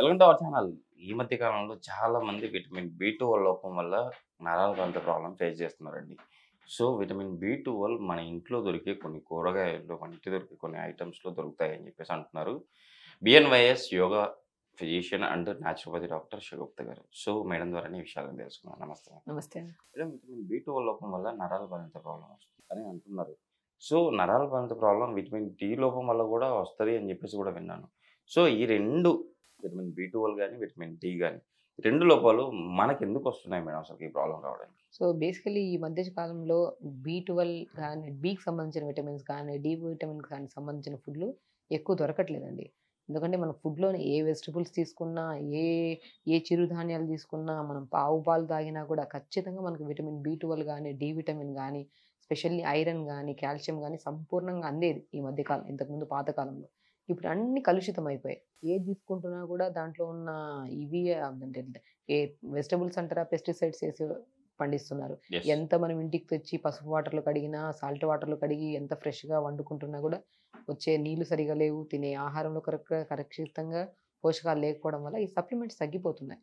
welcome to our channel ఈ మధ్య కాలంలో చాలా మంది విటమిన్ బి లోపం వల్ల నరాల గంట ప్రాబ్లం ఫేస్ చేస్తున్నారండి సో విటమిన్ బి ట్వెల్వ్ మన ఇంట్లో దొరికే కొన్ని కూరగాయల్లో మన దొరికే కొన్ని ఐటమ్స్లో దొరుకుతాయని చెప్పేసి అంటున్నారు BNYS yoga physician and naturopathy doctor Shivagupta గారు సో మేడం ద్వారా ఈ విషయాలను తెలుసుకున్నాను నమస్తే నమస్తే మేడం విటమిన్ బి లోపం వల్ల నరాల బలంత ప్రాబ్లం వస్తుంది అని అంటున్నారు సో నరాల బలంత ప్రాబ్లం విటమిన్ డి లోపం వల్ల కూడా వస్తుంది అని చెప్పేసి కూడా విన్నాను సో ఈ రెండు విటమిన్ బి ట్వెల్వ్ కానీ విటమిన్ డి కానీ రెండు లోపాలు మనకి ఎందుకు వస్తున్నాయి మేడం అసలు ఈ ప్రాబ్లం రావడానికి సో బేసికలీ ఈ మధ్య కాలంలో బి ట్వెల్వ్ కానీ బీకి సంబంధించిన విటమిన్స్ కానీ డి విటమిన్ కానీ సంబంధించిన ఫుడ్లు ఎక్కువ దొరకట్లేదండి ఎందుకంటే మన ఫుడ్లో ఏ వెజిటబుల్స్ తీసుకున్నా ఏ ఏ చిరుధాన్యాలు తీసుకున్నా మనం పావు పాలు తాగినా కూడా ఖచ్చితంగా మనకు విటమిన్ బి ట్వెల్వ్ కానీ డి విటమిన్ కానీ స్పెషల్లీ ఐరన్ కానీ కాల్షియం కానీ సంపూర్ణంగా అందేది ఈ మధ్యకాలం ఇంతకుముందు పాతకాలంలో ఇప్పుడు అన్ని కలుషితం అయిపోయాయి ఏది తీసుకుంటున్నా కూడా దాంట్లో ఉన్న ఇవి అంటే ఏ వెజిటబుల్స్ అంటారా పెస్టిసైడ్స్ వేసి పండిస్తున్నారు ఎంత మనం ఇంటికి తెచ్చి పసుపు వాటర్లో కడిగినా సాల్ట్ వాటర్లో కడిగి ఎంత ఫ్రెష్గా వండుకుంటున్నా కూడా వచ్చే నీళ్లు సరిగా లేవు తినే ఆహారంలో కరెక్ట్గా కరక్షితంగా పోషకాలు లేకపోవడం వల్ల ఈ సప్లిమెంట్స్ తగ్గిపోతున్నాయి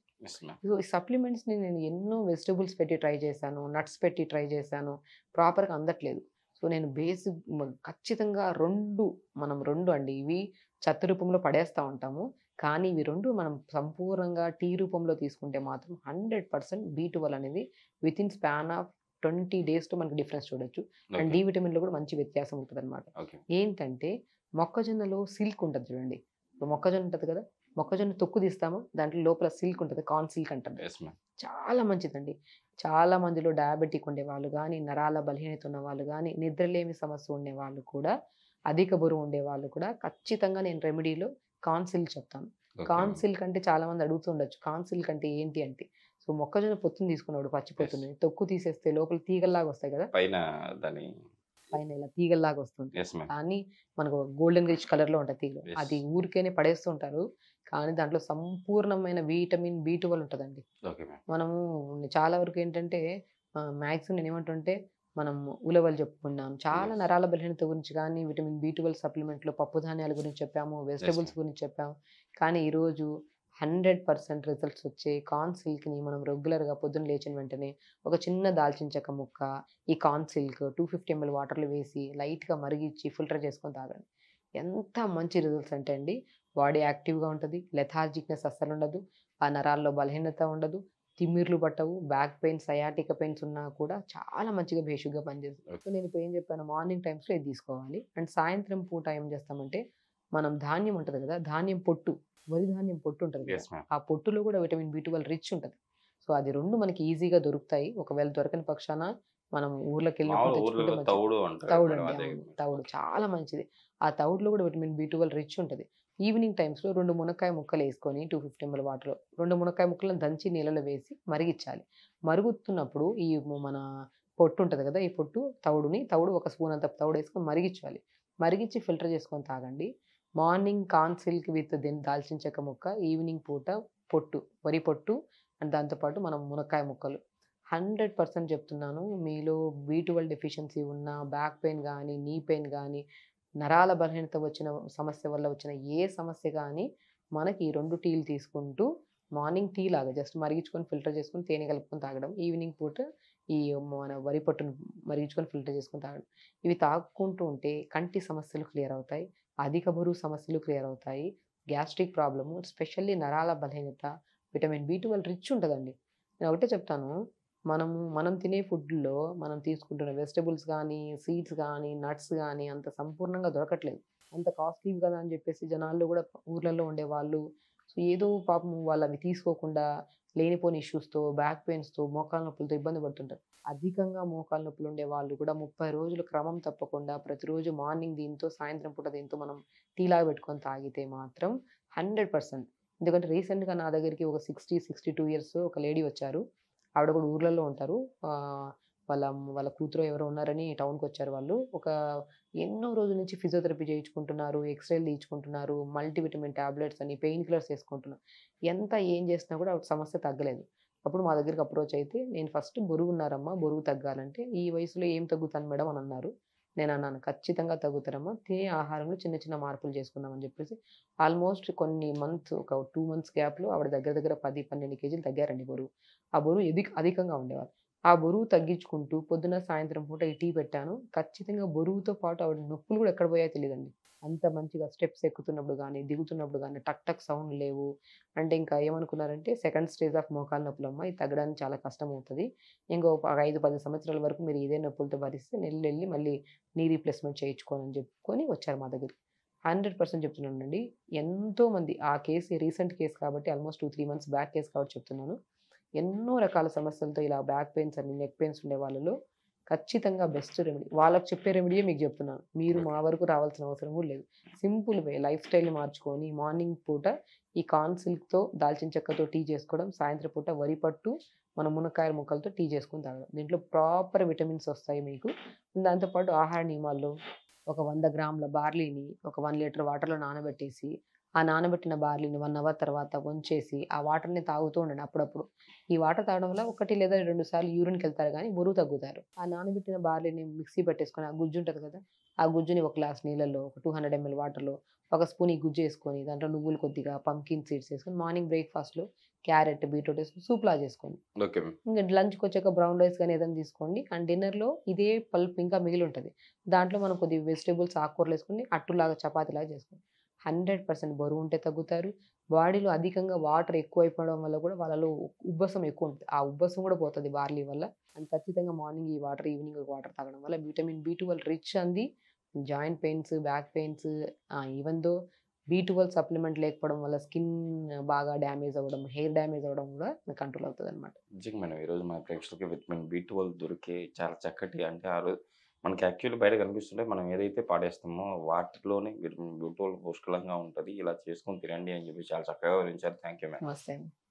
సో ఈ సప్లిమెంట్స్ని నేను ఎన్నో వెజిటబుల్స్ పెట్టి ట్రై చేశాను నట్స్ పెట్టి ట్రై చేశాను ప్రాపర్గా అందట్లేదు సో నేను బేసిక్ ఖచ్చితంగా రెండు మనం రెండు అండి ఇవి చెత్త రూపంలో పడేస్తూ ఉంటాము కానీ ఇవి రెండు మనం సంపూర్ణంగా టీ రూపంలో తీసుకుంటే మాత్రం హండ్రెడ్ పర్సెంట్ బీ ట్వెల్వ్ అనేది with in span of twenty డేస్తో మనకి డిఫరెన్స్ చూడొచ్చు అండ్ డి విటమిన్లో కూడా మంచి వ్యత్యాసం ఉంటుంది అనమాట ఏంటంటే మొక్కజొన్నలో సిల్క్ ఉంటుంది చూడండి మొక్కజొన్న ఉంటుంది కదా మొక్కజొన్న తొక్కు తీస్తాము దాంట్లో లోపల సిల్క్ ఉంటుంది కార్న్ సిల్క్ అంటారు చాలా మంచిదండి చాలా మందిలో డయాబెటిక్ ఉండేవాళ్ళు కానీ నరాల బలహీనత ఉన్న వాళ్ళు కానీ నిద్రలేమి సమస్య ఉండేవాళ్ళు కూడా అధిక బరువు ఉండేవాళ్ళు కూడా ఖచ్చితంగా నేను రెమెడీలో సిల్క్ చెప్తాను సిల్క్ అంటే చాలా మంది అడుగుతుండొచ్చు సిల్క్ అంటే ఏంటి అంటే సో మొక్కజొన్న పొత్తుని తీసుకున్నాడు పచ్చిపోతుంది తొక్కు తీసేస్తే లోపల తీగల్లాగా వస్తాయి కదా పైన దాని పైన ఇలా తీగల్లాగా వస్తుంది కానీ మనకు గోల్డెన్ రిచ్ కలర్ లో ఉంటాయి తీగలు అది ఊరికేనే పడేస్తుంటారు కానీ దాంట్లో సంపూర్ణమైన విటమిన్ బి ట్వెల్వ్ ఉంటుందండి మనము చాలా వరకు ఏంటంటే మ్యాక్సిమం నేను ఏమంటుంటే మనం ఉలవలు చెప్పుకున్నాం చాలా నరాల బలహీనత గురించి కానీ విటమిన్ బి ట్వెల్వ్ సప్లిమెంట్లో పప్పు ధాన్యాల గురించి చెప్పాము వెజిటబుల్స్ గురించి చెప్పాము కానీ ఈరోజు హండ్రెడ్ పర్సెంట్ రిజల్ట్స్ వచ్చే కార్న్ సిల్క్ని మనం రెగ్యులర్గా పొద్దున్న లేచిన వెంటనే ఒక చిన్న దాల్చిన చెక్క ముక్క ఈ corn silk two fifty ML వాటర్లో వేసి లైట్గా మరిగించి ఫిల్టర్ చేసుకొని తాగండి ఎంత మంచి రిజల్ట్స్ అంటే అండి బాడీ యాక్టివ్గా ఉంటుంది లెథార్జిక్నెస్ అస్సలు ఉండదు ఆ నరాల్లో బలహీనత ఉండదు తిమ్మిర్లు పట్టవు బ్యాక్ పెయిన్ సయాటిక పెయిన్స్ ఉన్నా కూడా చాలా మంచిగా బేషుగ్గా పనిచేస్తుంది సో నేను ఇప్పుడు ఏం చెప్పాను మార్నింగ్ టైమ్స్లో ఇది తీసుకోవాలి అండ్ సాయంత్రం పూట ఏం చేస్తామంటే మనం ధాన్యం ఉంటుంది కదా ధాన్యం పొట్టు వరి ధాన్యం పొట్టు ఉంటుంది ఆ పొట్టులో కూడా విటమిన్ బి ట్వెల్వ్ రిచ్ ఉంటుంది సో అది రెండు మనకి ఈజీగా దొరుకుతాయి ఒకవేళ దొరకని పక్షాన మనం ఊర్లోకి వెళ్ళినప్పుడు తవుడు తౌడు చాలా మంచిది ఆ తవుడులో కూడా విటమిన్ బి ట్వెల్వ్ రిచ్ ఉంటుంది ఈవినింగ్ టైమ్స్లో రెండు మునక్కాయ ముక్కలు వేసుకొని టూ ఫిఫ్టీ ఎంఎల్ వాటర్లో రెండు మునక్కాయ ముక్కలను దంచి నీళ్ళలో వేసి మరిగించాలి మరుగుతున్నప్పుడు ఈ మన పొట్టు ఉంటుంది కదా ఈ పొట్టు తౌడుని తౌడు ఒక స్పూన్ అంత తౌడు వేసుకొని మరిగించాలి మరిగించి ఫిల్టర్ చేసుకొని తాగండి మార్నింగ్ కాన్ సిల్క్ విత్ దాల్చిన చెక్క ముక్క ఈవినింగ్ పూట పొట్టు వరి పొట్టు అండ్ దాంతోపాటు మనం మునక్కాయ ముక్కలు హండ్రెడ్ పర్సెంట్ చెప్తున్నాను మీలో బీ ట్వెల్వ్ డెఫిషియన్సీ ఉన్న బ్యాక్ పెయిన్ కానీ నీ పెయిన్ కానీ నరాల బలహీనత వచ్చిన సమస్య వల్ల వచ్చిన ఏ సమస్య కానీ మనకి ఈ రెండు టీలు తీసుకుంటూ మార్నింగ్ టీ లాగా జస్ట్ మరిగించుకొని ఫిల్టర్ చేసుకొని తేనె కలుపుకొని తాగడం ఈవినింగ్ పూట ఈ మన వరి పొట్టును మరిగించుకొని ఫిల్టర్ చేసుకొని తాగడం ఇవి తాగుకుంటూ ఉంటే కంటి సమస్యలు క్లియర్ అవుతాయి అధిక బరువు సమస్యలు క్లియర్ అవుతాయి గ్యాస్ట్రిక్ ప్రాబ్లము స్పెషల్లీ నరాల బలహీనత విటమిన్ బి రిచ్ ఉంటుందండి నేను ఒకటే చెప్తాను మనము మనం తినే ఫుడ్లో మనం తీసుకుంటున్న వెజిటబుల్స్ కానీ సీడ్స్ కానీ నట్స్ కానీ అంత సంపూర్ణంగా దొరకట్లేదు అంత కాస్ట్లీ కదా అని చెప్పేసి జనాల్లో కూడా ఊర్లలో ఉండేవాళ్ళు సో ఏదో పాపం వాళ్ళు అవి తీసుకోకుండా లేనిపోని ఇష్యూస్తో బ్యాక్ పెయిన్స్తో మోకాల నొప్పులతో ఇబ్బంది పడుతుంటారు అధికంగా మోకాల నొప్పులు ఉండే వాళ్ళు కూడా ముప్పై రోజులు క్రమం తప్పకుండా ప్రతిరోజు మార్నింగ్ దీంతో సాయంత్రం పూట దీంతో మనం టీలా పెట్టుకొని తాగితే మాత్రం హండ్రెడ్ పర్సెంట్ ఎందుకంటే రీసెంట్గా నా దగ్గరికి ఒక సిక్స్టీ సిక్స్టీ టూ ఇయర్స్ ఒక లేడీ వచ్చారు ఆవిడ కూడా ఊర్లలో ఉంటారు వాళ్ళ వాళ్ళ కూతురు ఎవరు ఉన్నారని టౌన్కి వచ్చారు వాళ్ళు ఒక ఎన్నో రోజుల నుంచి ఫిజియోథెరపీ చేయించుకుంటున్నారు ఎక్స్రేలు తీయించుకుంటున్నారు మల్టీవిటమిన్ ట్యాబ్లెట్స్ అని పెయిన్ కిల్లర్స్ వేసుకుంటున్నారు ఎంత ఏం చేసినా కూడా ఆవిడ సమస్య తగ్గలేదు అప్పుడు మా దగ్గరికి అప్రోచ్ అయితే నేను ఫస్ట్ బరువు ఉన్నారమ్మా బరువు తగ్గాలంటే ఈ వయసులో ఏం తగ్గుతాను మేడం అని అన్నారు నేను అన్నాను ఖచ్చితంగా తగ్గుతారమ్మా తినే ఆహారంలో చిన్న చిన్న మార్పులు చేసుకుందామని చెప్పేసి ఆల్మోస్ట్ కొన్ని మంత్స్ ఒక టూ మంత్స్ గ్యాప్లో ఆవిడ దగ్గర దగ్గర పది పన్నెండు కేజీలు తగ్గారండి బరువు ఆ బరువు ఎది అధికంగా ఉండేవారు ఆ బరువు తగ్గించుకుంటూ పొద్దున సాయంత్రం పూట ఈ టీ పెట్టాను ఖచ్చితంగా బరువుతో పాటు ఆవిడ నొప్పులు కూడా ఎక్కడ పోయాయో తెలియదండి అంత మంచిగా స్టెప్స్ ఎక్కుతున్నప్పుడు కానీ దిగుతున్నప్పుడు కానీ టక్ టక్ సౌండ్ లేవు అంటే ఇంకా ఏమనుకున్నారంటే సెకండ్ స్టేజ్ ఆఫ్ నొప్పులు నొప్పులమ్మ ఇది తగ్గడానికి చాలా కష్టం అవుతుంది ఇంకో ఐదు పది సంవత్సరాల వరకు మీరు ఇదే నొప్పులతో భరిస్తే నెల్లు వెళ్ళి మళ్ళీ నీ రీప్లేస్మెంట్ చేయించుకోనని చెప్పుకొని వచ్చారు మా దగ్గరికి హండ్రెడ్ పర్సెంట్ చెప్తున్నానండి ఎంతోమంది ఆ కేసు రీసెంట్ కేసు కాబట్టి almost two three months back case కాబట్టి చెప్తున్నాను ఎన్నో రకాల సమస్యలతో ఇలా బ్యాక్ పెయిన్స్ అని నెక్ పెయిన్స్ ఉండే వాళ్ళలో ఖచ్చితంగా బెస్ట్ రెమెడీ వాళ్ళకి చెప్పే రెమెడీయే మీకు చెప్తున్నాను మీరు మా వరకు రావాల్సిన అవసరం కూడా లేదు సింపుల్ వే లైఫ్ స్టైల్ మార్చుకొని మార్నింగ్ పూట ఈ కార్న్ సిల్క్తో దాల్చిన చెక్కతో టీ చేసుకోవడం సాయంత్రం పూట వరి పట్టు మన మునక్కాయల ముక్కలతో టీ చేసుకుని తాగడం దీంట్లో ప్రాపర్ విటమిన్స్ వస్తాయి మీకు దాంతోపాటు ఆహార నియమాల్లో ఒక వంద గ్రాముల బార్లీని ఒక వన్ లీటర్ వాటర్లో నానబెట్టేసి ఆ నానబెట్టిన బార్లీని వన్ అవర్ తర్వాత వంచేసి ఆ వాటర్ని తాగుతూ ఉండండి అప్పుడప్పుడు ఈ వాటర్ తాగడం వల్ల ఒకటి లేదా రెండు సార్లు యూరిన్కి వెళ్తారు కానీ బరువు తగ్గుతారు ఆ నానబెట్టిన బార్లీని మిక్సీ పెట్టేసుకొని ఆ గుజ్జు ఉంటుంది కదా ఆ గుజ్జుని ఒక గ్లాస్ నీళ్ళలో ఒక టూ హండ్రెడ్ ఎంఎల్ వాటర్లో ఒక స్పూన్ ఈ గుజ్జు వేసుకొని దాంట్లో నువ్వులు కొద్దిగా పంకిన్ సీడ్స్ వేసుకొని మార్నింగ్ బ్రేక్ఫాస్ట్లో క్యారెట్ బీట్రూట్ వేసుకొని సూప్ లా చేసుకోండి ఇంకా లంచ్కి వచ్చాక బ్రౌన్ రైస్ కానీ ఏదైనా తీసుకోండి అండ్ డిన్నర్లో ఇదే పల్ప్ ఇంకా మిగిలి ఉంటుంది దాంట్లో మనం కొద్దిగా వెజిటేబుల్స్ ఆకుకూరలు వేసుకొని అట్టులాగా చపాతీలాగా చేసుకోండి హండ్రెడ్ పర్సెంట్ బరువు ఉంటే తగ్గుతారు బాడీలో అధికంగా వాటర్ ఎక్కువ అయిపోవడం వల్ల కూడా వాళ్ళలో ఉబ్బసం ఎక్కువ ఉంటుంది ఆ ఉబ్బసం కూడా పోతుంది బార్లీ వల్ల అండ్ ఖచ్చితంగా మార్నింగ్ ఈ వాటర్ ఈవినింగ్ వాటర్ తాగడం వల్ల విటమిన్ బీ ట్వెల్వ్ రిచ్ అంది joint pains back pains even though B twelve supplement లేకపోవడం వల్ల స్కిన్ బాగా డ్యామేజ్ అవ్వడం హెయిర్ డ్యామేజ్ అవ్వడం కూడా కంట్రోల్ అవుతుంది అనమాట నిజంగా మేడం ఈరోజు మా ప్రేక్షకులకి విటమిన్ బీ ట్వెల్వ్ దొరికే చాలా చక్కటి అంటే ఆ రోజు మనకి యాక్చువల్లీ బయట కనిపిస్తుంటే మనం ఏదైతే పాడేస్తామో వాటిలోనే బ్యూటిఫుల్ పుష్కలంగా ఉంటుంది ఇలా చేసుకొని తినండి అని చెప్పి చాలా చక్కగా వివరించారు థ్యాంక్ యూ మ్యామ్